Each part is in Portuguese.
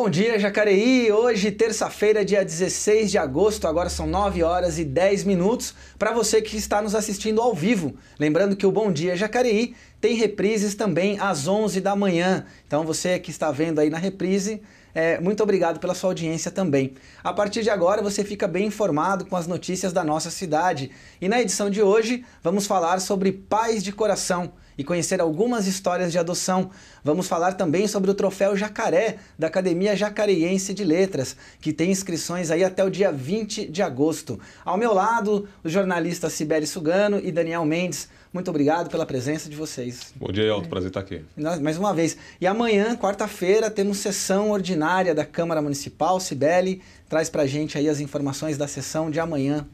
Bom dia, Jacareí! Hoje, terça-feira, dia 16 de agosto, agora são 9 horas e 10 minutos, para você que está nos assistindo ao vivo. Lembrando que o Bom Dia Jacareí tem reprises também às 11 da manhã. Então, você que está vendo aí na reprise, é, muito obrigado pela sua audiência também. A partir de agora, você fica bem informado com as notícias da nossa cidade. E na edição de hoje, vamos falar sobre paz de coração e conhecer algumas histórias de adoção. Vamos falar também sobre o troféu Jacaré, da Academia Jacareiense de Letras, que tem inscrições aí até o dia 20 de agosto. Ao meu lado, os jornalistas Sibeli Sugano e Daniel Mendes. Muito obrigado pela presença de vocês. Bom dia, Elton. Prazer estar aqui. Mais uma vez. E amanhã, quarta-feira, temos sessão ordinária da Câmara Municipal. Sibeli traz para gente aí as informações da sessão de amanhã.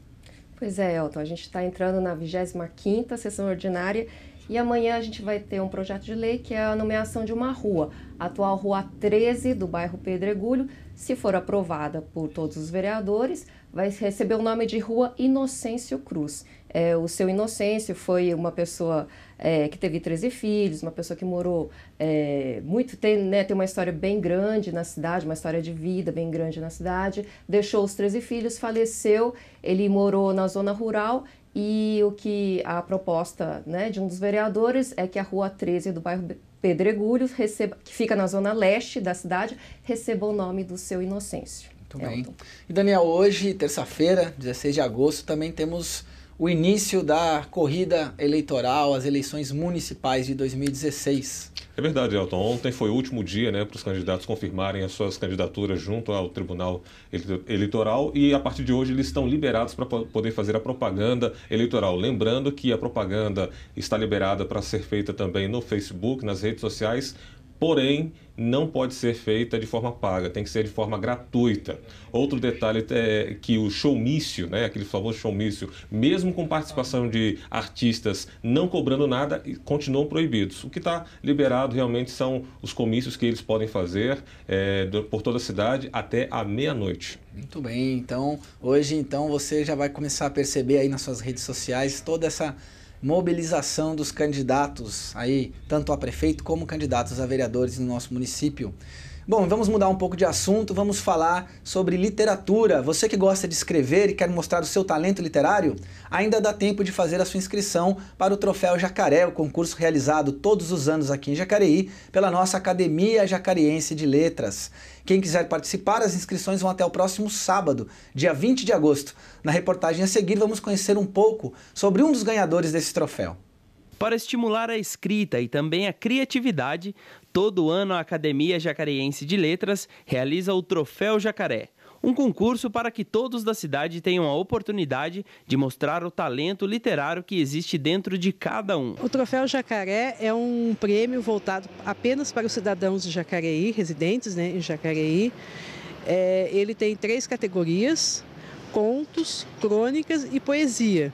Pois é, Elton, a gente está entrando na 25ª sessão ordinária e amanhã a gente vai ter um projeto de lei que é a nomeação de uma rua, a atual Rua 13 do bairro Pedregulho. Se for aprovada por todos os vereadores, vai receber o nome de Rua Inocêncio Cruz. É, o seu Inocêncio foi uma pessoa é, que teve 13 filhos, uma pessoa que morou é, muito, tem, né, tem uma história bem grande na cidade, uma história de vida bem grande na cidade, deixou os 13 filhos, faleceu, ele morou na zona rural e o que a proposta né, de um dos vereadores é que a Rua 13 do bairro Pedregulhos, receba, que fica na zona leste da cidade, receba o nome do seu Inocêncio. Muito é, então. bem. E Daniel, hoje, terça-feira, 16 de agosto, também temos o início da corrida eleitoral, as eleições municipais de 2016. É verdade, Elton. Ontem foi o último dia né, para os candidatos confirmarem as suas candidaturas junto ao Tribunal Eleitoral e, a partir de hoje, eles estão liberados para poder fazer a propaganda eleitoral. Lembrando que a propaganda está liberada para ser feita também no Facebook, nas redes sociais, porém não pode ser feita de forma paga, tem que ser de forma gratuita. Outro detalhe é que o showmício, né, aquele famoso showmício, mesmo com participação de artistas não cobrando nada, continuam proibidos. O que está liberado realmente são os comícios que eles podem fazer é, por toda a cidade até a meia-noite. Muito bem, então hoje então você já vai começar a perceber aí nas suas redes sociais toda essa mobilização dos candidatos aí, tanto a prefeito como candidatos a vereadores no nosso município. Bom, vamos mudar um pouco de assunto, vamos falar sobre literatura. Você que gosta de escrever e quer mostrar o seu talento literário, ainda dá tempo de fazer a sua inscrição para o Troféu Jacaré, o concurso realizado todos os anos aqui em Jacareí pela nossa Academia Jacariense de Letras. Quem quiser participar, as inscrições vão até o próximo sábado, dia 20 de agosto. Na reportagem a seguir, vamos conhecer um pouco sobre um dos ganhadores desse troféu. Para estimular a escrita e também a criatividade, Todo ano, a Academia Jacareense de Letras realiza o Troféu Jacaré, um concurso para que todos da cidade tenham a oportunidade de mostrar o talento literário que existe dentro de cada um. O Troféu Jacaré é um prêmio voltado apenas para os cidadãos de Jacareí, residentes né, em Jacareí. É, ele tem três categorias: contos, crônicas e poesia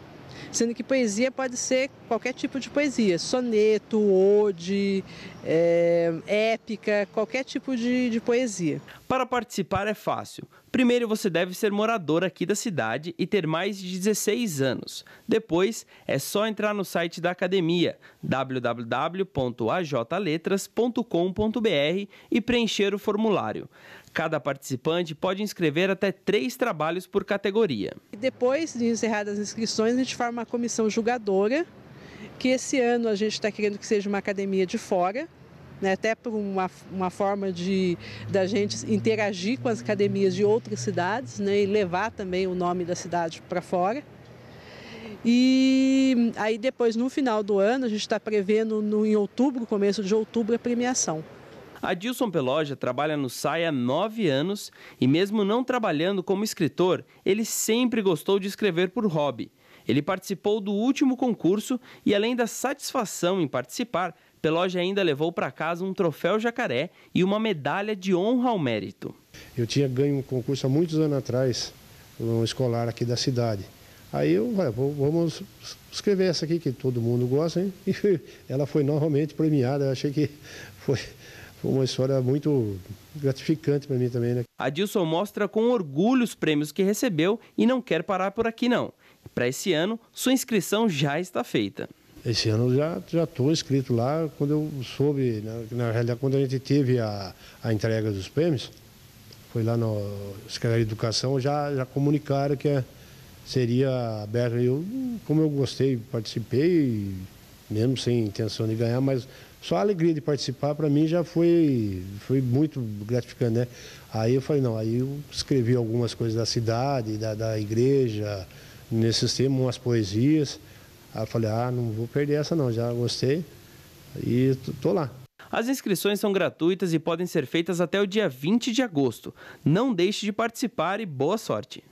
sendo que poesia pode ser qualquer tipo de poesia, soneto, ode, é, épica, qualquer tipo de, de poesia. Para participar é fácil. Primeiro você deve ser morador aqui da cidade e ter mais de 16 anos. Depois é só entrar no site da academia www.ajletras.com.br e preencher o formulário. Cada participante pode inscrever até três trabalhos por categoria. Depois de encerradas as inscrições, a gente forma uma comissão julgadora, que esse ano a gente está querendo que seja uma academia de fora, né, até por uma, uma forma de da gente interagir com as academias de outras cidades né, e levar também o nome da cidade para fora. E aí depois, no final do ano, a gente está prevendo no, em outubro, começo de outubro, a premiação. Adilson Peloja trabalha no SAI há nove anos e, mesmo não trabalhando como escritor, ele sempre gostou de escrever por hobby. Ele participou do último concurso e, além da satisfação em participar, Peloja ainda levou para casa um troféu jacaré e uma medalha de honra ao mérito. Eu tinha ganho um concurso há muitos anos atrás, um escolar aqui da cidade. Aí eu, ah, vamos escrever essa aqui que todo mundo gosta, hein? E ela foi novamente premiada, eu achei que foi foi uma história muito gratificante para mim também. Né? Adilson mostra com orgulho os prêmios que recebeu e não quer parar por aqui não. Para esse ano, sua inscrição já está feita. Esse ano já já estou inscrito lá. Quando eu soube, na, na, realidade, quando a gente teve a, a entrega dos prêmios, foi lá na Secretaria de Educação, já, já comunicaram que é, seria aberto. Eu, como eu gostei, participei, mesmo sem intenção de ganhar, mas só a alegria de participar para mim já foi, foi muito gratificante, né? Aí eu falei, não, aí eu escrevi algumas coisas da cidade, da, da igreja, nesses temas umas poesias. Aí eu falei, ah, não vou perder essa não, já gostei e tô lá. As inscrições são gratuitas e podem ser feitas até o dia 20 de agosto. Não deixe de participar e boa sorte!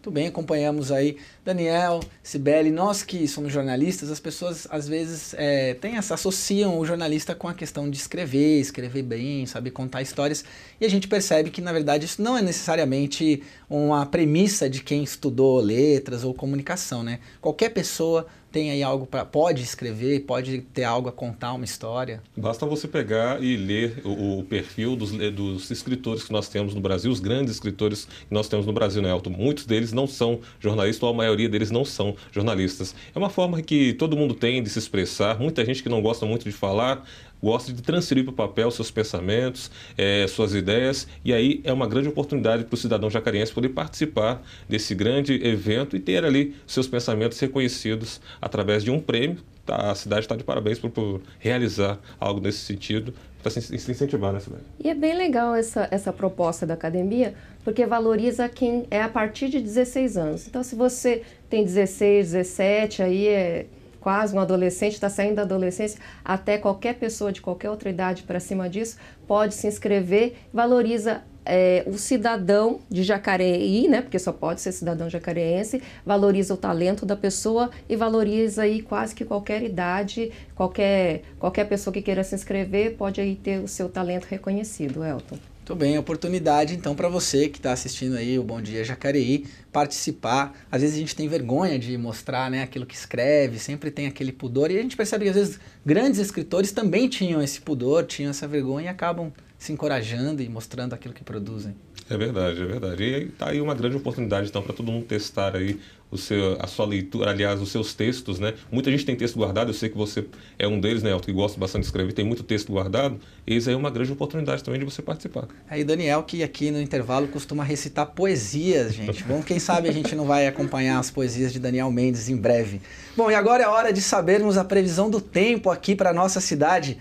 Muito bem, acompanhamos aí Daniel, Sibeli, nós que somos jornalistas, as pessoas às vezes é, essa, associam o jornalista com a questão de escrever, escrever bem, sabe, contar histórias, e a gente percebe que na verdade isso não é necessariamente uma premissa de quem estudou letras ou comunicação, né? Qualquer pessoa tem aí algo para. Pode escrever, pode ter algo a contar, uma história. Basta você pegar e ler o, o perfil dos, eh, dos, escritores que nós temos no Brasil, os grandes escritores que nós temos no Brasil, né, Elton? Muitos deles não são jornalistas, ou a maioria deles não são jornalistas. É uma forma que todo mundo tem de se expressar, muita gente que não gosta muito de falar, gosta de transferir para o papel seus pensamentos, é, suas ideias, e aí é uma grande oportunidade para o cidadão jacarense poder participar desse grande evento e ter ali seus pensamentos reconhecidos através de um prêmio. Tá? A cidade está de parabéns por, por realizar algo nesse sentido, para se incentivar né, cidade. E é bem legal essa, essa proposta da academia, porque valoriza quem é a partir de 16 anos. Então, se você tem 16, 17, aí é quase um adolescente, está saindo da adolescência, até qualquer pessoa de qualquer outra idade para cima disso, pode se inscrever, valoriza é, o cidadão de Jacareí, né, porque só pode ser cidadão jacareense, valoriza o talento da pessoa e valoriza aí quase que qualquer idade, qualquer, qualquer pessoa que queira se inscrever pode aí ter o seu talento reconhecido, Elton. Muito bem, oportunidade então para você que está assistindo aí o Bom Dia Jacareí participar. Às vezes a gente tem vergonha de mostrar né, aquilo que escreve, sempre tem aquele pudor e a gente percebe que às vezes grandes escritores também tinham esse pudor, tinham essa vergonha e acabam se encorajando e mostrando aquilo que produzem. É verdade, é verdade. E tá aí uma grande oportunidade então para todo mundo testar aí o seu, a sua leitura, aliás, os seus textos, né? Muita gente tem texto guardado, eu sei que você é um deles, né, Alto, que gosta bastante de escrever, tem muito texto guardado, e isso aí é uma grande oportunidade também de você participar. Aí é, Daniel, que aqui no intervalo costuma recitar poesias, gente. Bom, quem sabe a gente não vai acompanhar as poesias de Daniel Mendes em breve. Bom, e agora é hora de sabermos a previsão do tempo aqui para nossa cidade.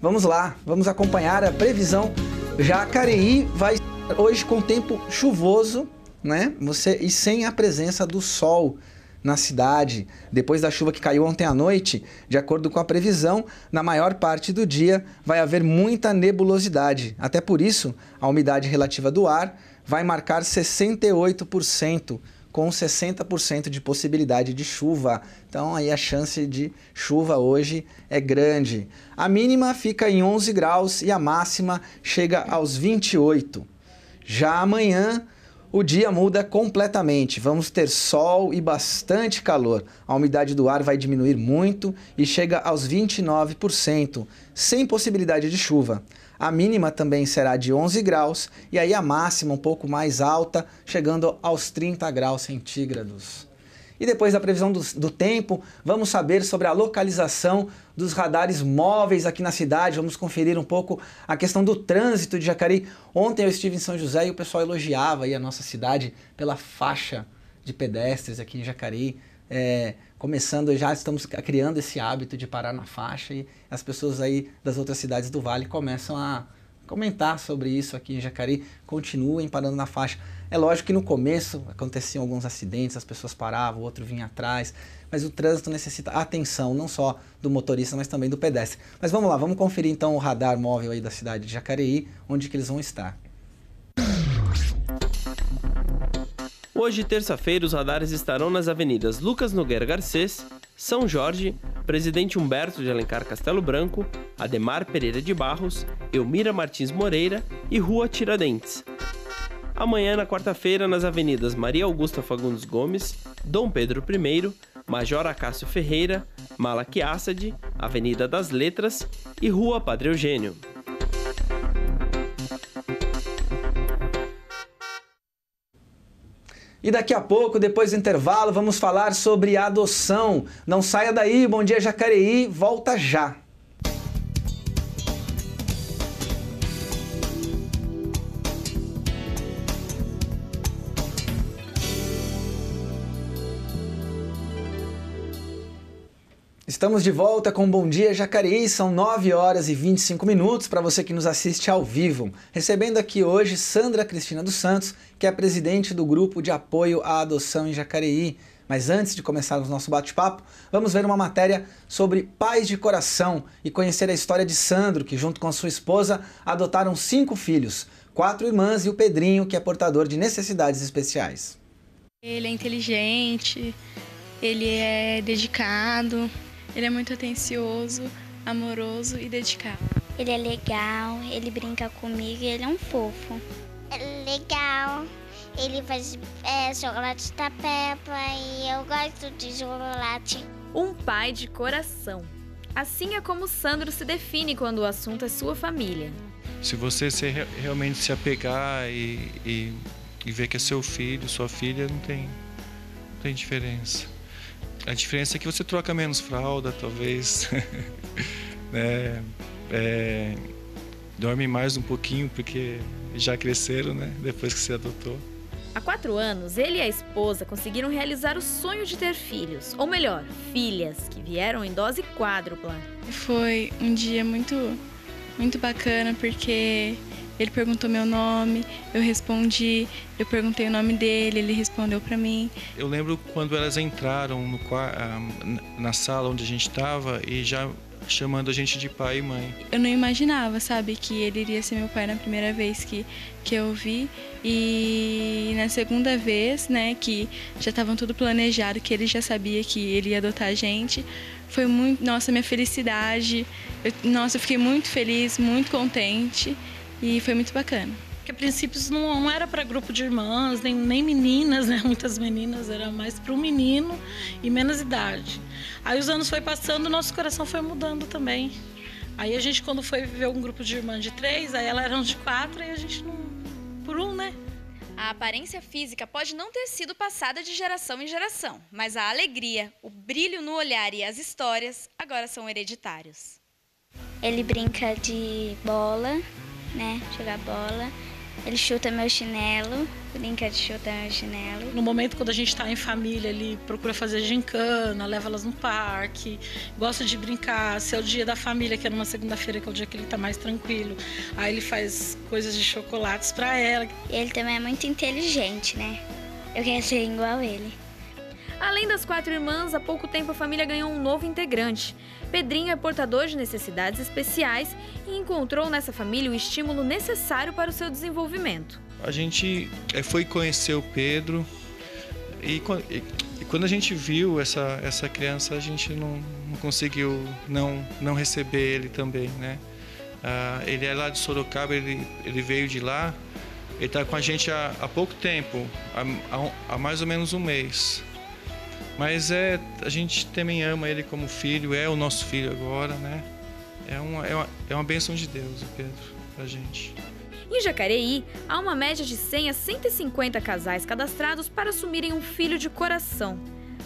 Vamos lá, vamos acompanhar a previsão. Jacareí vai hoje com tempo chuvoso, né? Você e sem a presença do sol na cidade, depois da chuva que caiu ontem à noite, de acordo com a previsão, na maior parte do dia vai haver muita nebulosidade. Até por isso, a umidade relativa do ar vai marcar 68%, com 60% de possibilidade de chuva. Então aí a chance de chuva hoje é grande. A mínima fica em 11 graus e a máxima chega aos 28. Já amanhã o dia muda completamente. Vamos ter sol e bastante calor. A umidade do ar vai diminuir muito e chega aos 29%, sem possibilidade de chuva. A mínima também será de 11 graus e aí a máxima um pouco mais alta, chegando aos 30 graus centígrados. E depois da previsão do, do, tempo, vamos saber sobre a localização dos radares móveis aqui na cidade. Vamos conferir um pouco a questão do trânsito de Jacareí. Ontem eu estive em São José e o pessoal elogiava a nossa cidade pela faixa de pedestres aqui em Jacareí. É, começando, já estamos criando esse hábito de parar na faixa e as pessoas aí das outras cidades do Vale começam a comentar sobre isso aqui em Jacareí. Continuem parando na faixa. É lógico que no começo aconteciam alguns acidentes, as pessoas paravam, o outro vinha atrás, mas o trânsito necessita atenção, não só do motorista, mas também do pedestre. Mas vamos lá, vamos conferir então o radar móvel aí da cidade de Jacareí, onde que eles vão estar. Hoje, terça-feira, os radares estarão nas avenidas Lucas Nogueira Garcês, São Jorge, Presidente Humberto de Alencar Castelo Branco, Ademar Pereira de Barros, Elmira Martins Moreira e Rua Tiradentes. Amanhã, na quarta-feira, nas avenidas Maria Augusta Fagundes Gomes, Dom Pedro I, Major Acácio Ferreira, Malak Assad, Avenida das Letras e Rua Padre Eugênio. E daqui a pouco, depois do intervalo, vamos falar sobre adoção. Não saia daí, bom dia Jacareí, volta já! Estamos de volta com Bom Dia Jacareí, são 9 horas e 25 minutos para você que nos assiste ao vivo. Recebendo aqui hoje Sandra Cristina dos Santos, que é presidente do Grupo de Apoio à Adoção em Jacareí. Mas antes de começarmos nosso bate-papo, vamos ver uma matéria sobre pais de coração e conhecer a história de Sandro, que junto com sua esposa adotaram cinco filhos, quatro irmãs e o Pedrinho, que é portador de necessidades especiais. Ele é inteligente, ele é dedicado, ele é muito atencioso, amoroso e dedicado. Ele é legal, ele brinca comigo, ele é um fofo. É legal, ele faz é, chocolate da Peppa e eu gosto de chocolate. Um pai de coração. Assim é como Sandro se define quando o assunto é sua família. Se você se, realmente se apegar e, e, e ver que é seu filho, sua filha, não tem, não tem diferença. A diferença é que você troca menos fralda, talvez. né? É, dorme mais um pouquinho, porque já cresceram, né? Depois que você adotou. Há quatro anos, ele e a esposa conseguiram realizar o sonho de ter filhos, ou melhor, filhas, que vieram em dose quádrupla. Foi um dia muito, muito bacana, porque ele perguntou meu nome, eu respondi, eu perguntei o nome dele, ele respondeu para mim. Eu lembro quando elas entraram no, ah, na sala onde a gente estava e já chamando a gente de pai e mãe. Eu não imaginava, sabe, que ele iria ser meu pai na primeira vez que, que eu vi. E na segunda vez, né, que já estavam tudo planejado, que ele já sabia que ele ia adotar a gente, foi muito, nossa, minha felicidade. Eu, nossa, eu fiquei muito feliz, muito contente e foi muito bacana. Porque a princípios não, era para grupo de irmãs, nem, nem meninas, né? Muitas meninas, era mais para um menino e menos idade. Aí os anos foi passando, nosso coração foi mudando também. Aí a gente, quando foi viver um grupo de irmãs de três, aí elas eram de quatro, e a gente não. por um, né? A aparência física pode não ter sido passada de geração em geração, mas a alegria, o brilho no olhar e as histórias agora são hereditários. Ele brinca de bola, né? Jogar bola. Ele chuta meu chinelo, brinca de chutar meu chinelo. No momento quando a gente está em família, ele procura fazer gincana, leva elas no parque, gosta de brincar. Se é o dia da família, que é numa segunda-feira, que é o dia que ele está mais tranquilo, aí ele faz coisas de chocolates para ela. Ele também é muito inteligente, né? Eu quero ser igual ele. Além das quatro irmãs, há pouco tempo a família ganhou um novo integrante. Pedrinho é portador de necessidades especiais e encontrou nessa família o estímulo necessário para o seu desenvolvimento. A gente eh, foi conhecer o Pedro e quando a gente viu essa, essa criança, a gente não, não conseguiu não, não receber ele também, né? Ah, ele é lá de Sorocaba, ele, ele veio de lá. Ele está com a gente há, há pouco tempo, há, há, mais ou menos um mês. Mas é, a gente também ama ele como filho, é o nosso filho agora, né? É uma, é uma, é uma benção de Deus, Pedro, pra gente. Em Jacareí, há uma média de 100 a 150 casais cadastrados para assumirem um filho de coração.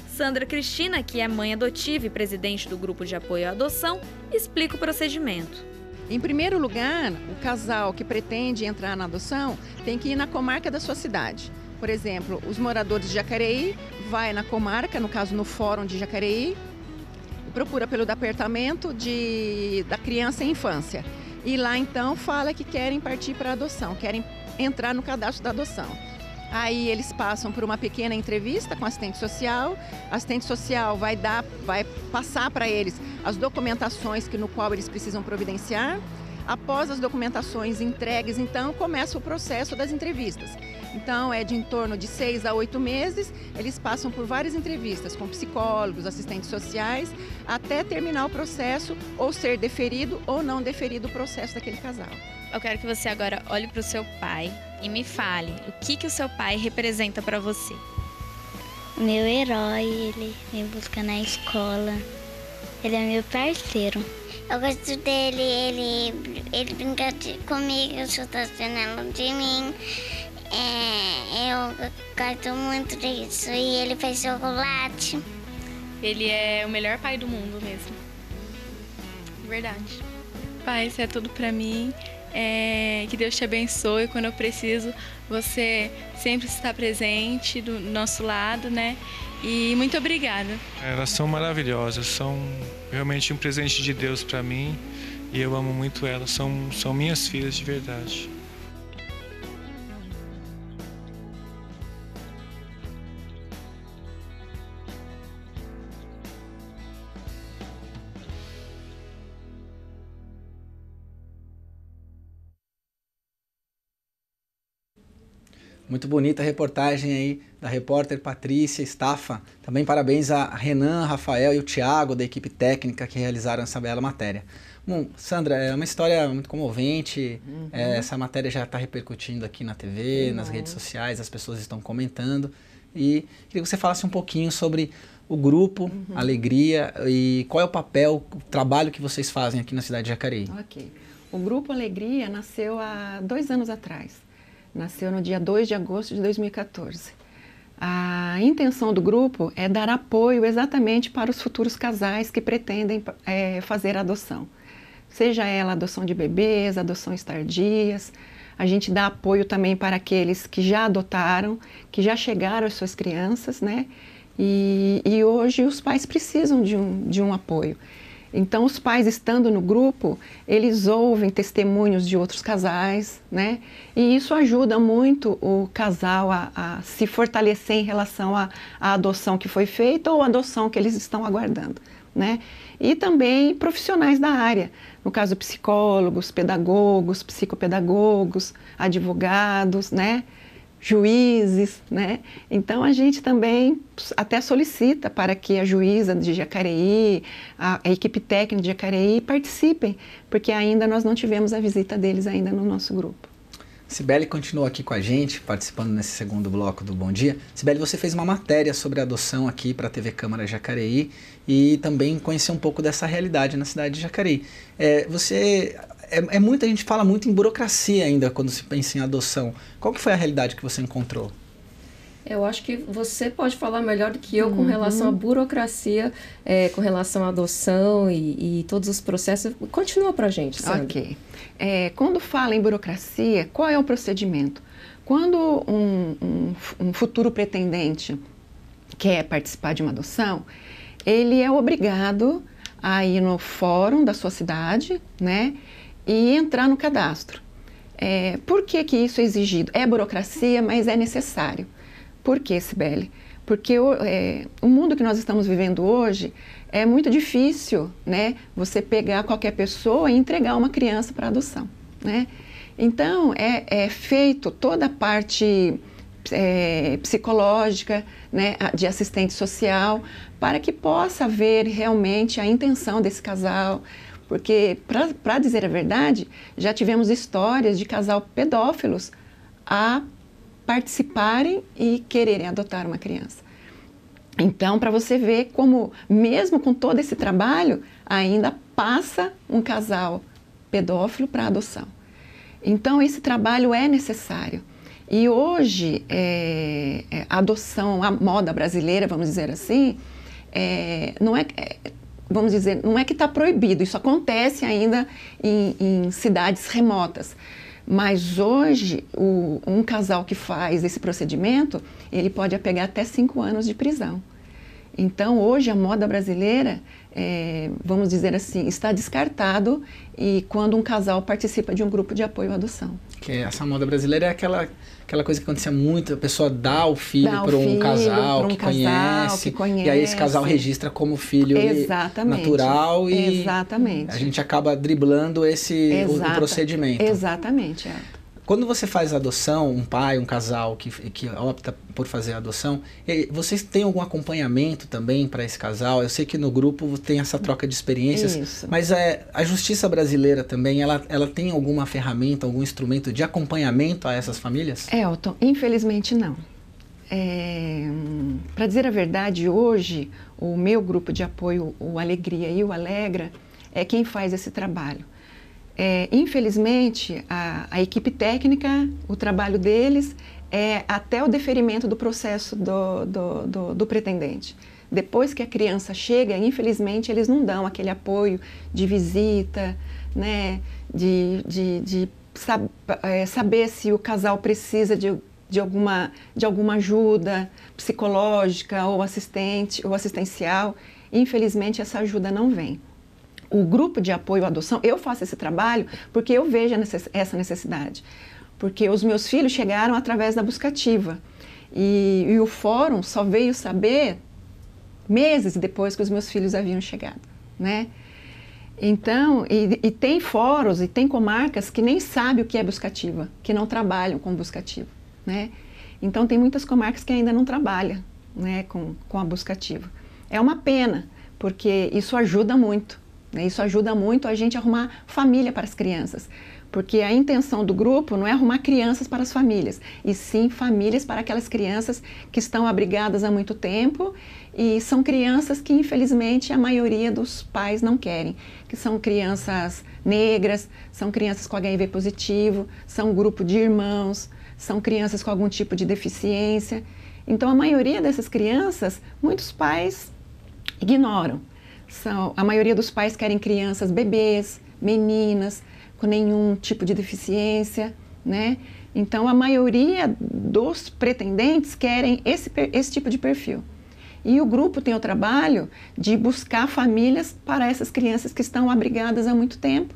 Sandra Cristina, que é mãe adotiva e presidente do grupo de apoio à adoção, explica o procedimento. Em primeiro lugar, o casal que pretende entrar na adoção tem que ir na comarca da sua cidade por exemplo, os moradores de Jacareí vai na comarca, no caso no fórum de Jacareí, procura pelo departamento de, da criança e infância. E lá então fala que querem partir para adoção, querem entrar no cadastro da adoção. Aí eles passam por uma pequena entrevista com assistente social. assistente social vai dar, vai passar para eles as documentações que no qual eles precisam providenciar. Após as documentações entregues, então começa o processo das entrevistas. Então, é de em torno de seis a oito meses, eles passam por várias entrevistas com psicólogos, assistentes sociais, até terminar o processo ou ser deferido ou não deferido o processo daquele casal. Eu quero que você agora olhe para o seu pai e me fale o que, que o seu pai representa para você. Meu herói, ele me busca na escola. Ele é meu parceiro. Eu gosto dele, ele, ele brinca de, comigo, chuta a janela de mim. É, eu gosto muito disso. E ele fez chocolate. Ele é o melhor pai do mundo mesmo. Verdade. Pai, isso é tudo para mim. É, que Deus te abençoe. Quando eu preciso, você sempre está presente do nosso lado, né? E muito obrigada. É, elas são maravilhosas, são realmente um presente de Deus para mim e eu amo muito elas. São, são minhas filhas de verdade. Muito bonita a reportagem aí da repórter Patrícia Estafa. Também parabéns a Renan, Rafael e o Tiago da equipe técnica que realizaram essa bela matéria. Bom, Sandra, é uma história muito comovente. É, uhum. É, essa matéria já está repercutindo aqui na TV, uhum. nas redes sociais, as pessoas estão comentando. E queria que você falasse um pouquinho sobre o grupo, uhum. Alegria, e qual é o papel, o trabalho que vocês fazem aqui na cidade de Jacareí. Ok. O Grupo Alegria nasceu há dois anos atrás. Nasceu no dia 2 de agosto de 2014. A intenção do grupo é dar apoio exatamente para os futuros casais que pretendem é, fazer adoção. Seja ela adoção de bebês, adoções tardias, a gente dá apoio também para aqueles que já adotaram, que já chegaram às suas crianças, né? E, e hoje os pais precisam de um, de um apoio. Então, os pais estando no grupo, eles ouvem testemunhos de outros casais, né? E isso ajuda muito o casal a, a se fortalecer em relação à adoção que foi feita ou adoção que eles estão aguardando, né? E também profissionais da área, no caso psicólogos, pedagogos, psicopedagogos, advogados, né? juízes, né? Então a gente também até solicita para que a juíza de Jacareí, a, a, equipe técnica de Jacareí participem, porque ainda nós não tivemos a visita deles ainda no nosso grupo. Sibeli continua aqui com a gente, participando nesse segundo bloco do Bom Dia. Sibeli, você fez uma matéria sobre adoção aqui para a TV Câmara Jacareí e também conhecer um pouco dessa realidade na cidade de Jacareí. É, você é, é a gente fala muito em burocracia ainda quando se pensa em adoção. Qual que foi a realidade que você encontrou? Eu acho que você pode falar melhor do que eu com uhum. relação à burocracia, é, com relação à adoção e, e todos os processos. Continua para a gente, Sandra. Ok. É, quando fala em burocracia, qual é o procedimento? Quando um, um, um futuro pretendente quer participar de uma adoção, ele é obrigado a ir no fórum da sua cidade, né? e entrar no cadastro. É, por que, que isso é exigido? É burocracia, mas é necessário. Por que, Sibeli? Porque o, é, o mundo que nós estamos vivendo hoje é muito difícil né, você pegar qualquer pessoa e entregar uma criança para adoção. Né? Então, é, é feito toda a parte é, psicológica, né, de assistente social, para que possa ver realmente a intenção desse casal, porque, para dizer a verdade, já tivemos histórias de casal pedófilos a participarem e quererem adotar uma criança. Então, para você ver como, mesmo com todo esse trabalho, ainda passa um casal pedófilo para adoção. Então, esse trabalho é necessário. E hoje, é, é, a adoção, a moda brasileira, vamos dizer assim, é, não é, é vamos dizer, não é que está proibido, isso acontece ainda em, em cidades remotas. Mas hoje, o, um casal que faz esse procedimento, ele pode apegar até cinco anos de prisão. Então, hoje, a moda brasileira, é, vamos dizer assim, está descartado e quando um casal participa de um grupo de apoio à adoção. Que é, essa moda brasileira é aquela, aquela coisa que acontecia muito, a pessoa dá o filho para um casal, um que, casal conhece, que, conhece, e aí esse casal registra como filho Exatamente. natural e Exatamente. a gente acaba driblando esse Exata, procedimento. Exatamente, é. Quando você faz adoção, um pai, um casal que, que opta por fazer a adoção, vocês têm algum acompanhamento também para esse casal? Eu sei que no grupo tem essa troca de experiências, Isso. mas é, a justiça brasileira também, ela, ela tem alguma ferramenta, algum instrumento de acompanhamento a essas famílias? É, Elton, infelizmente não. É, para dizer a verdade, hoje o meu grupo de apoio, o Alegria e o Alegra, é quem faz esse trabalho. É, infelizmente, a, a, equipe técnica, o trabalho deles é até o deferimento do processo do, do, do, do pretendente. Depois que a criança chega, infelizmente, eles não dão aquele apoio de visita, né, de, de, de sab, é, saber se o casal precisa de, de, alguma, de alguma ajuda psicológica ou assistente ou assistencial. Infelizmente, essa ajuda não vem o grupo de apoio à adoção, eu faço esse trabalho porque eu vejo essa necessidade. Porque os meus filhos chegaram através da buscativa. E, e o fórum só veio saber meses depois que os meus filhos haviam chegado, né? Então, e, e tem fóruns e tem comarcas que nem sabem o que é buscativa, que não trabalham com buscativa, né? Então, tem muitas comarcas que ainda não trabalham né, com, com a buscativa. É uma pena, porque isso ajuda muito, né? Isso ajuda muito a gente a arrumar família para as crianças, porque a intenção do grupo não é arrumar crianças para as famílias, e sim famílias para aquelas crianças que estão abrigadas há muito tempo e são crianças que, infelizmente, a maioria dos pais não querem, que são crianças negras, são crianças com HIV positivo, são grupo de irmãos, são crianças com algum tipo de deficiência. Então, a maioria dessas crianças, muitos pais ignoram. São, a maioria dos pais querem crianças, bebês, meninas, com nenhum tipo de deficiência, né? Então, a maioria dos pretendentes querem esse, esse tipo de perfil. E o grupo tem o trabalho de buscar famílias para essas crianças que estão abrigadas há muito tempo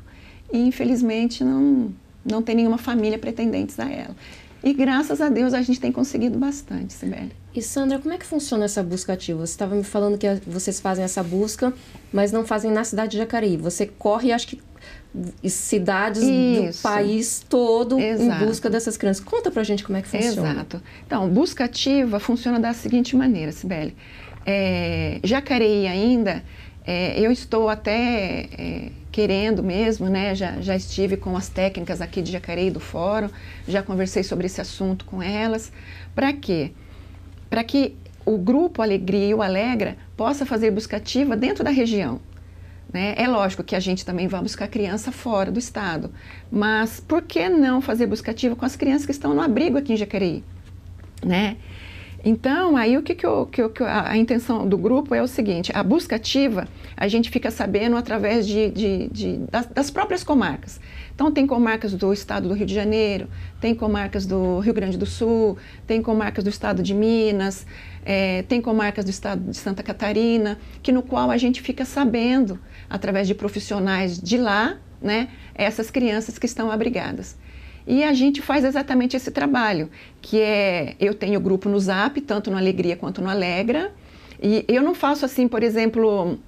e, infelizmente, não, não tem nenhuma família pretendente a ela. E graças a Deus a gente tem conseguido bastante, Sibeli. E Sandra, como é que funciona essa busca ativa? Você estava me falando que vocês fazem essa busca, mas não fazem na cidade de Jacareí. Você corre, acho que cidades Isso. do país todo Exato. em busca dessas crianças. Conta pra gente como é que funciona. Exato. Então, busca ativa funciona da seguinte maneira, Sibeli. É, Jacareí ainda, é, eu estou até é, querendo mesmo, né? Já, já estive com as técnicas aqui de Jacareí do Fórum, já conversei sobre esse assunto com elas. Para quê? Para para que o grupo Alegria e o Alegra possa fazer busca ativa dentro da região. Né? É lógico que a gente também vai buscar criança fora do estado, mas por que não fazer busca ativa com as crianças que estão no abrigo aqui em Jacareí? Né? Então, aí o que, que, eu, que, eu, que a, intenção do grupo é o seguinte: a busca ativa a gente fica sabendo através de, de, de das, das, próprias comarcas. Então, tem comarcas do estado do Rio de Janeiro, tem comarcas do Rio Grande do Sul, tem comarcas do estado de Minas, é, tem comarcas do estado de Santa Catarina, que no qual a gente fica sabendo através de profissionais de lá, né, essas crianças que estão abrigadas. E a gente faz exatamente esse trabalho, que é eu tenho grupo no Zap, tanto no Alegria quanto no Alegra. E eu não faço assim, por exemplo,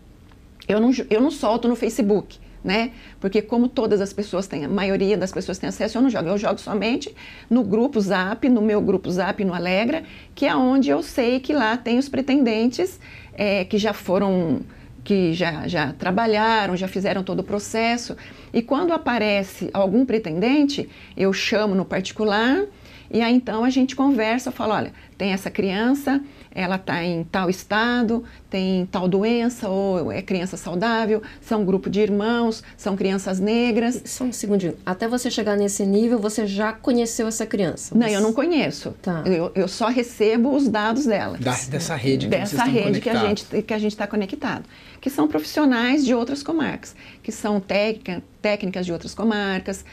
eu não, eu não solto no Facebook. Né? Porque como todas as pessoas têm, a maioria das pessoas tem acesso, eu não jogo. Eu jogo somente no grupo Zap, no meu grupo Zap, no Alegra, que é onde eu sei que lá tem os pretendentes é, que já foram que já, já trabalharam, já fizeram todo o processo. E quando aparece algum pretendente, eu chamo no particular e aí então a gente conversa, eu falo, olha, tem essa criança, ela está em tal estado, tem tal doença, ou é criança saudável, são um grupo de irmãos, são crianças negras. Só um segundinho. Até você chegar nesse nível, você já conheceu essa criança? Não, eu não conheço. Tá. Eu, eu, só recebo os dados dela. Da, dessa rede que Dessa rede que a gente que a gente está conectado que são profissionais de outras comarcas, que são técnica, técnicas de outras comarcas,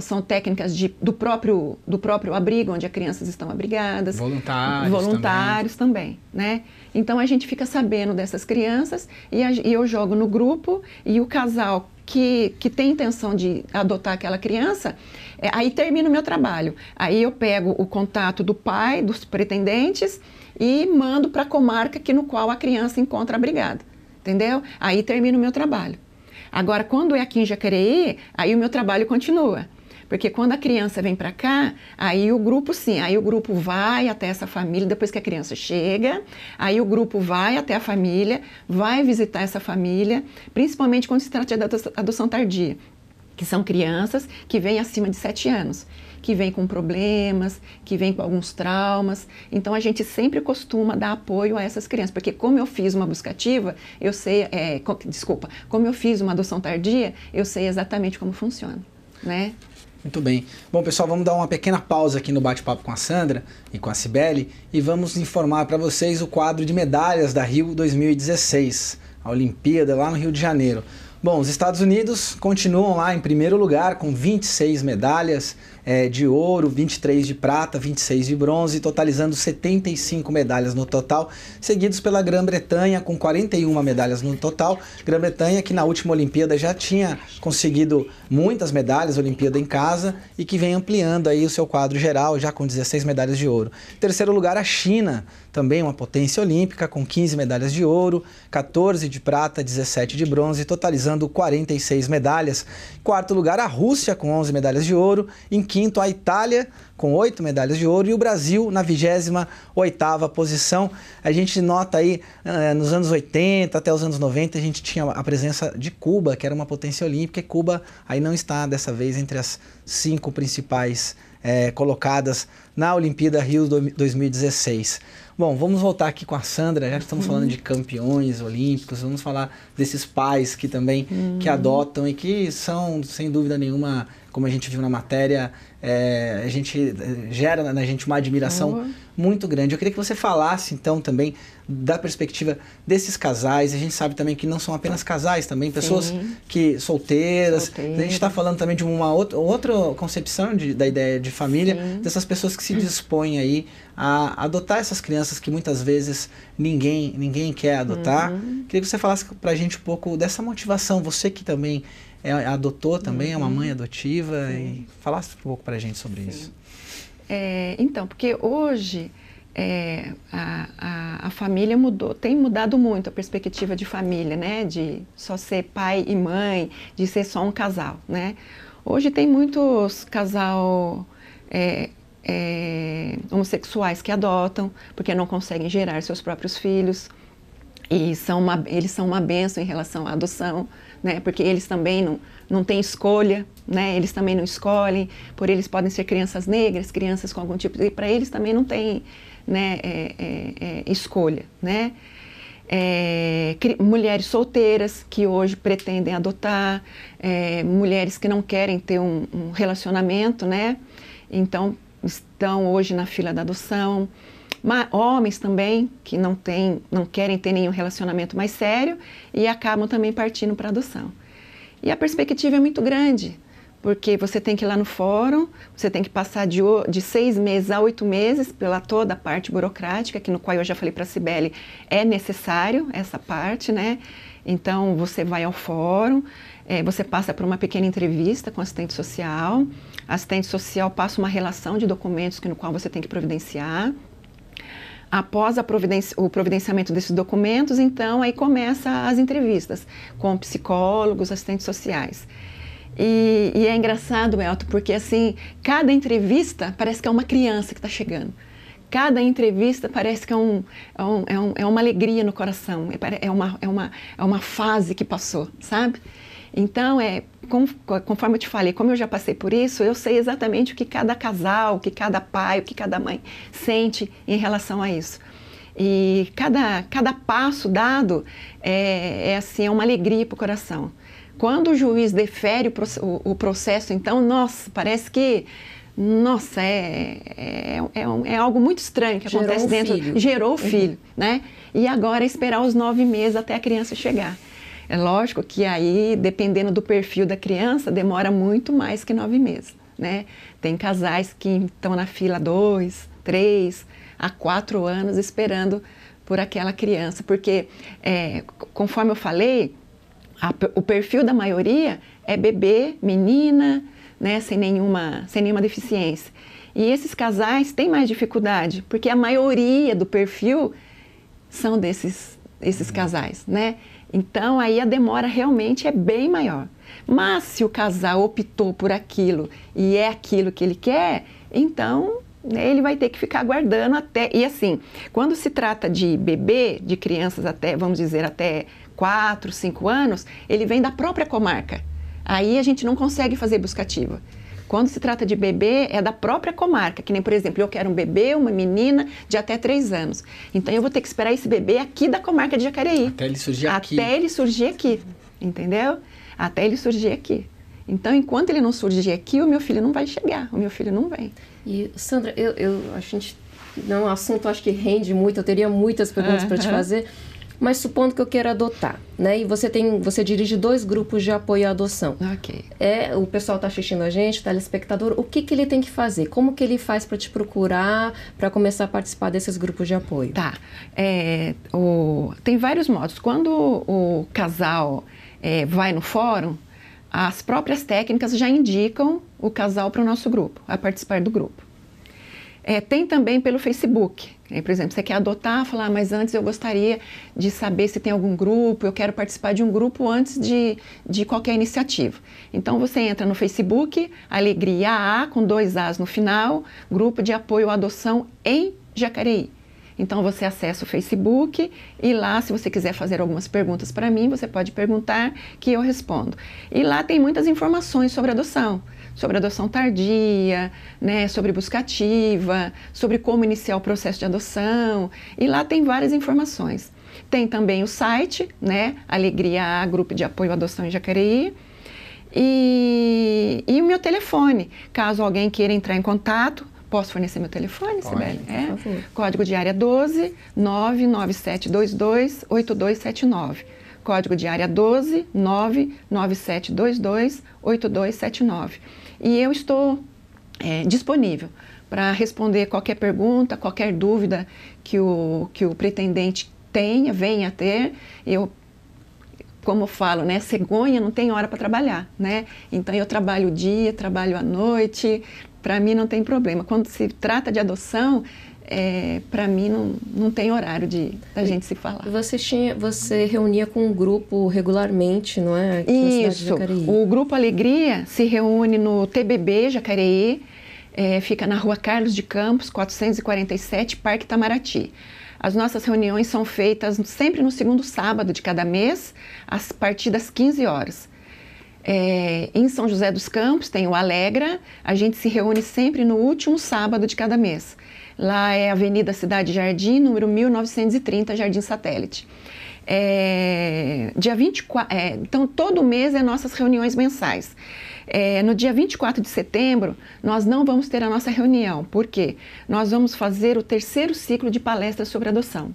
são técnicas de, do, próprio, do próprio abrigo, onde as crianças estão abrigadas. Voluntários. Voluntários também. também né? Então a gente fica sabendo dessas crianças e, a, e eu jogo no grupo e o casal que, que, tem intenção de adotar aquela criança, é, aí termina o meu trabalho. Aí eu pego o contato do pai, dos pretendentes, e mando para a comarca que, no qual a criança encontra abrigada entendeu? Aí termina o meu trabalho. Agora, quando é aqui em Jacareí, aí o meu trabalho continua. Porque quando a criança vem para cá, aí o grupo sim, aí o grupo vai até essa família, depois que a criança chega, aí o grupo vai até a família, vai visitar essa família, principalmente quando se trata de adoção tardia, que são crianças que vêm acima de 7 anos que vem com problemas, que vem com alguns traumas. Então a gente sempre costuma dar apoio a essas crianças, porque como eu fiz uma buscativa, eu sei, é, com, desculpa, como eu fiz uma adoção tardia, eu sei exatamente como funciona, né? Muito bem. Bom, pessoal, vamos dar uma pequena pausa aqui no bate-papo com a Sandra e com a Cibele e vamos informar para vocês o quadro de medalhas da Rio 2016, a Olimpíada lá no Rio de Janeiro. Bom, os Estados Unidos continuam lá em primeiro lugar com 26 medalhas, é, de ouro, 23 de prata, 26 de bronze, totalizando 75 medalhas no total, seguidos pela Grã-Bretanha com 41 medalhas no total. Grã-Bretanha que na última Olimpíada já tinha conseguido muitas medalhas, Olimpíada em casa, e que vem ampliando aí o seu quadro geral, já com 16 medalhas de ouro. Em terceiro lugar, a China, também uma potência olímpica, com 15 medalhas de ouro, 14 de prata, 17 de bronze, totalizando 46 medalhas. Em quarto lugar, a Rússia, com 11 medalhas de ouro. Em quinto, a Itália com oito medalhas de ouro e o Brasil na 28ª posição. A gente nota aí, eh, nos anos 80 até os anos 90, a gente tinha a presença de Cuba, que era uma potência olímpica, e Cuba aí não está dessa vez entre as cinco principais é, colocadas na Olimpíada Rio 2016. Bom, vamos voltar aqui com a Sandra, já que estamos falando de campeões olímpicos, vamos falar desses pais que também que uhum. adotam e que são, sem dúvida nenhuma, como a gente viu na matéria, é, a gente eh, gera na gente uma admiração uhum. muito grande. Eu queria que você falasse então também da perspectiva desses casais. A gente sabe também que não são apenas casais também, pessoas Sim. que solteiras. A gente está falando também de uma outra, outra concepção de, da ideia de família, Sim. dessas pessoas que se dispõem aí a adotar essas crianças que muitas vezes ninguém ninguém quer adotar. Uhum. Queria que você falasse para a gente um pouco dessa motivação. Você que também é, adotou também, uhum. é uma uhum. mãe adotiva Sim. e falasse um pouco para a gente sobre Sim. isso. É, então, porque hoje é, a, a, a, família mudou, tem mudado muito a perspectiva de família, né? De só ser pai e mãe, de ser só um casal, né? Hoje tem muitos casal é, é, homossexuais que adotam, porque não conseguem gerar seus próprios filhos e são uma, eles são uma benção em relação à adoção, né? Porque eles também não, não têm escolha, né? Eles também não escolhem, por eles podem ser crianças negras, crianças com algum tipo de... Para eles também não tem né, é, é, é, escolha, né? É, mulheres solteiras que hoje pretendem adotar, é, mulheres que não querem ter um, um relacionamento, né? Então, estão hoje na fila da adoção. Ma homens também que não, tem, não querem ter nenhum relacionamento mais sério e acabam também partindo para adoção. E a perspectiva é muito grande, porque você tem que ir lá no fórum, você tem que passar de, de seis meses a oito meses pela toda a parte burocrática, que no qual eu já falei para a Cibele, é necessário essa parte, né? Então, você vai ao fórum, é, você passa por uma pequena entrevista com assistente social, assistente social passa uma relação de documentos que, no qual você tem que providenciar, Após providenci o providenciamento desses documentos, então aí começa as entrevistas com psicólogos, assistentes sociais. E, e é engraçado, Elton, porque assim, cada entrevista parece que é uma criança que está chegando cada entrevista parece que é, um, é, um, é, é uma alegria no coração, é, é uma, é, uma, é uma fase que passou, sabe? Então, é com, conforme eu te falei, como eu já passei por isso, eu sei exatamente o que cada casal, o que cada pai, o que cada mãe sente em relação a isso. E cada, cada passo dado é, é assim, é uma alegria para o coração. Quando o juiz defere o, o, o processo, então, nossa, parece que nossa, é, é, é, é, algo muito estranho que Gerou acontece dentro. Filho. Gerou o filho, uhum. né? E agora é esperar os nove meses até a criança chegar. É lógico que aí, dependendo do perfil da criança, demora muito mais que nove meses, né? Tem casais que estão na fila dois, três, há quatro anos esperando por aquela criança, porque é, conforme eu falei, a, o perfil da maioria é bebê, menina, né, sem nenhuma, sem nenhuma deficiência. E esses casais têm mais dificuldade, porque a maioria do perfil são desses esses casais, né? Então aí a demora realmente é bem maior. Mas se o casal optou por aquilo e é aquilo que ele quer, então né, ele vai ter que ficar aguardando até. E assim, quando se trata de bebê, de crianças até, vamos dizer, até 4, 5 anos, ele vem da própria comarca. Aí a gente não consegue fazer buscativa. Quando se trata de bebê, é da própria comarca, que nem, por exemplo, eu quero um bebê, uma menina de até três anos. Então eu vou ter que esperar esse bebê aqui da comarca de Jacareí. Até ele surgir até aqui. Até ele surgir aqui, entendeu? Até ele surgir aqui. Então, enquanto ele não surgir aqui, o meu filho não vai chegar, o meu filho não vem. E, Sandra, eu, eu a gente. Não, é um assunto acho que rende muito, eu teria muitas perguntas para te fazer mas supondo que eu queira adotar, né? E você tem, você dirige dois grupos de apoio à adoção. Ok. É, o pessoal está assistindo a gente, o telespectador, o que, que ele tem que fazer? Como que ele faz para te procurar, para começar a participar desses grupos de apoio? Tá. É, o, tem vários modos. Quando o casal é, vai no fórum, as próprias técnicas já indicam o casal para o nosso grupo, a participar do grupo. É, tem também pelo Facebook. É, por exemplo, você quer adotar, falar, ah, mas antes eu gostaria de saber se tem algum grupo, eu quero participar de um grupo antes de, de qualquer iniciativa. Então você entra no Facebook, Alegria A, com dois As no final, Grupo de Apoio à Adoção em Jacareí. Então você acessa o Facebook e lá, se você quiser fazer algumas perguntas para mim, você pode perguntar que eu respondo. E lá tem muitas informações sobre adoção sobre adoção tardia, né, sobre buscativa, sobre como iniciar o processo de adoção, e lá tem várias informações. Tem também o site, né, Alegria A, Grupo de Apoio à Adoção em Jacareí, e, e o meu telefone, caso alguém queira entrar em contato, Posso fornecer meu telefone, Sibeli? É. Código de área 12 99722 8279. Código de área 12 99722 8279. E eu estou é, disponível para responder qualquer pergunta, qualquer dúvida que o, que o pretendente tenha, venha a ter. Eu, como eu falo, né, cegonha não tem hora para trabalhar, né? Então eu trabalho o dia, trabalho a noite, para mim não tem problema. Quando se trata de adoção, é, para mim não, não tem horário de a gente se falar. Você tinha, você reunia com um grupo regularmente, não é? Aqui Isso. o grupo Alegria se reúne no TBB Jacareí, é, fica na Rua Carlos de Campos, 447, Parque Itamaraty. As nossas reuniões são feitas sempre no segundo sábado de cada mês, a partir das 15 horas. É, em São José dos Campos tem o Alegra, a gente se reúne sempre no último sábado de cada mês. Lá é Avenida Cidade Jardim, número 1930, Jardim Satélite. É, dia 24, é, então todo mês é nossas reuniões mensais. É, no dia 24 de setembro, nós não vamos ter a nossa reunião, porque nós vamos fazer o terceiro ciclo de palestras sobre adoção.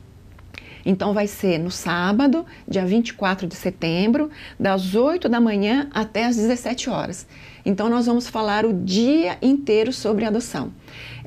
Então, vai ser no sábado, dia 24 de setembro, das 8 da manhã até as 17 horas. Então, nós vamos falar o dia inteiro sobre adoção.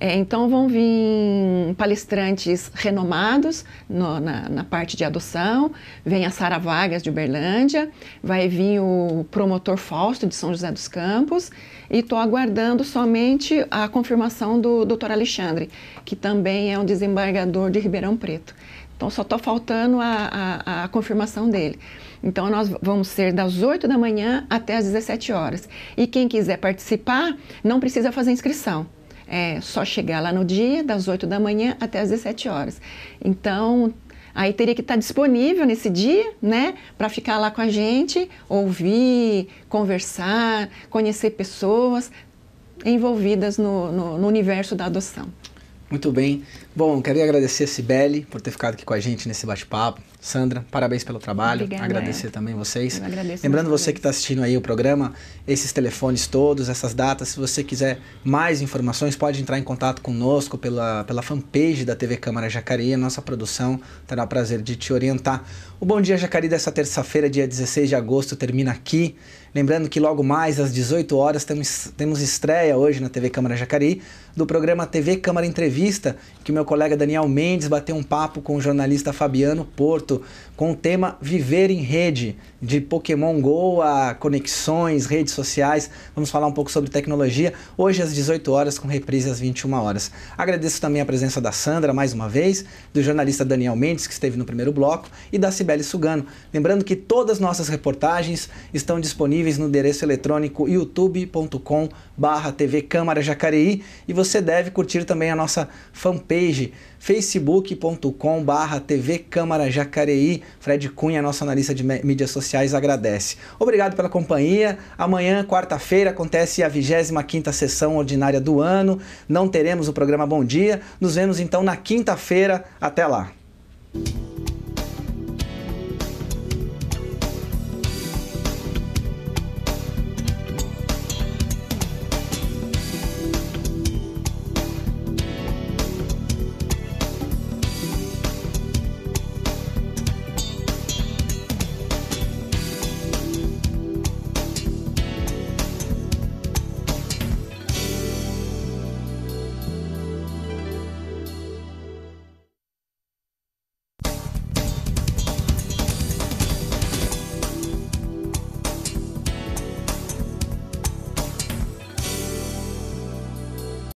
É, então, vão vir palestrantes renomados no, na, na, parte de adoção, vem a Sara Vargas de Uberlândia, vai vir o promotor Fausto de São José dos Campos e estou aguardando somente a confirmação do doutor Alexandre, que também é um desembargador de Ribeirão Preto. Então, só estou faltando a, a, a confirmação dele. Então nós vamos ser das 8 da manhã até as 17 horas. E quem quiser participar não precisa fazer inscrição. É só chegar lá no dia, das 8 da manhã até as 17 horas. Então, aí teria que estar disponível nesse dia, né, para ficar lá com a gente, ouvir, conversar, conhecer pessoas envolvidas no, no, no universo da adoção. Muito bem. Bom, queria agradecer a Cibele por ter ficado aqui com a gente nesse bate-papo. Sandra, parabéns pelo trabalho. Obrigada, Agradecer é. também vocês. Lembrando você que está assistindo aí o programa, esses telefones todos, essas datas. Se você quiser mais informações, pode entrar em contato conosco pela, pela fanpage da TV Câmara Jacareí. Nossa produção terá o prazer de te orientar. O Bom Dia Jacareí dessa terça-feira, dia 16 de agosto, termina aqui. Lembrando que logo mais às 18 horas temos, temos estreia hoje na TV Câmara Jacareí do programa TV Câmara Entrevista, que meu colega Daniel Mendes bateu um papo com o jornalista Fabiano Porto curto com o tema Viver em Rede, de Pokémon Go a conexões, redes sociais. Vamos falar um pouco sobre tecnologia hoje às 18 horas com reprise às 21 horas. Agradeço também a presença da Sandra mais uma vez, do jornalista Daniel Mendes que esteve no primeiro bloco e da Cibele Sugano. Lembrando que todas nossas reportagens estão disponíveis no endereço eletrônico youtube.com/tv Câmara Jacareí e você deve curtir também a nossa fanpage facebook.com/tv Câmara Jacareí. Fred Cunha, nosso analista de mídias sociais sociais agradece. Obrigado pela companhia. Amanhã, quarta-feira, acontece a 25ª sessão ordinária do ano. Não teremos o programa Bom Dia. Nos vemos então na quinta-feira. Até lá.